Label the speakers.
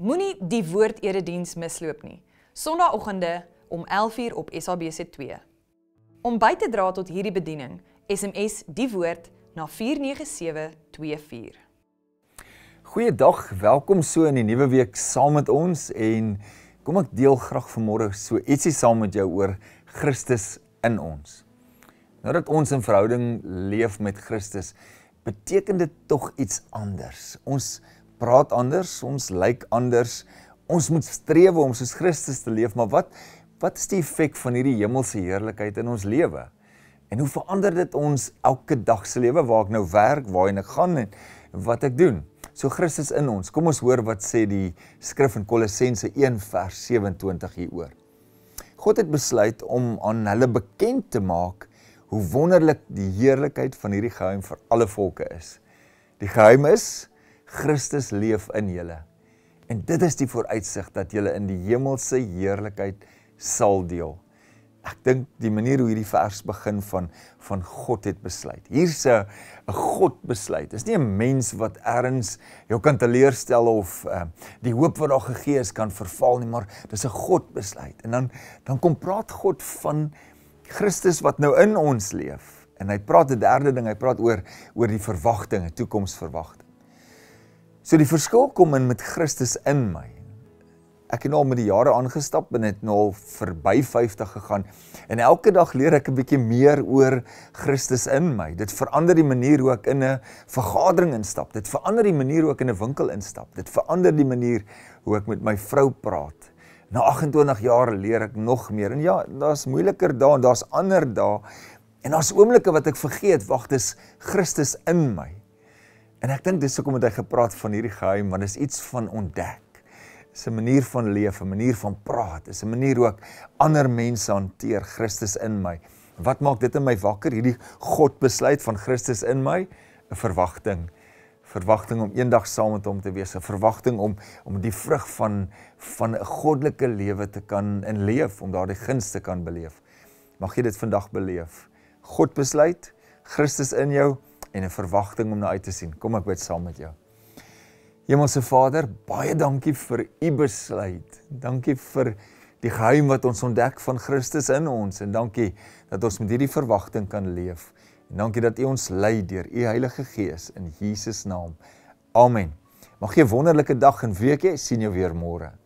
Speaker 1: Moenie die woord erediens misloop nie. Sondagoggende om 11:00 op SABC2. Om by te dra tot hierdie bediening, SMS die woord na 49724. Goeiedag, welkom so in die nuwe week saam met ons en kom ek deel graag vanmôre so ietsie saam met jou oor Christus in ons. Nou dat ons in verhouding leef met Christus, beteken dit tog iets anders. Ons praat anders, ons lyk like anders. Ons moet streef om soos Christus te leef, maar wat wat is die effek van hierdie hemelse heerlikheid in ons lewe? En hoe verander dit ons elke dag se lewe waar ek nou werk, waarheen ek gaan en wat ek doen? So Christus in ons. Kom ons hoor wat sê die skrif in Kolossense 1:27 hieroor. God het besluit om aan hulle bekend te maak hoe wonderlik die heerlikheid van hierdie geheim vir alle volke is. Die geheim is Christus leef in julle. En dit is die vooruitsig dat julle in die hemelse heerlikheid sal deel. Ek dink die manier hoe hierdie vers begin van van God het besluit. Hier's 'n 'n God besluit. Dis nie 'n mens wat erns jou kan teleurstel of uh, die hoop wat daar gegee is kan verval nie, maar dis 'n God besluit. En dan dan kom praat God van Christus wat nou in ons leef. En hy praat 'n derde ding, hy praat oor oor die verwagting, 'n toekomsverwagting. So die verskil kom in met Christus in my. Ek het nou al met die jare aangestap en het nou al verby 50 gegaan en elke dag leer ek 'n bietjie meer oor Christus in my. Dit verander die manier hoe ek in 'n vergadering instap. Dit verander die manier hoe ek in 'n winkel instap. Dit verander die manier hoe ek met my vrou praat. Na 28 jaar leer ek nog meer. En ja, daar's moeiliker dae en daar's ander dae. En daar's oomblikke wat ek vergeet, wag, dis Christus in my. En ek dink dis hoekom het hy gepraat van hierdie geheim want dis iets van ontdek. Dis 'n manier van leef, 'n manier van praat, dis 'n manier hoe ek ander mense hanteer, Christus in my. Wat maak dit in my wakker hierdie God besluit van Christus in my? 'n Verwagting. Verwagting om eendag saam met hom te wees, 'n verwagting om om die vrug van van 'n goddelike lewe te kan in leef, om daardie gunste kan beleef. Mag jy dit vandag beleef. God besluit Christus in jou en 'n verwagting om na uit te sien. Kom ek bid saam met jou. Hemelse Vader, baie dankie vir u besluit. Dankie vir die geheim wat ons ontdek van Christus in ons en dankie dat ons met hierdie verwagting kan leef. En dankie dat u ons lei deur u Heilige Gees in Jesus naam. Amen. Mag jy 'n wonderlike dag en week hê. Sien jou weer môre.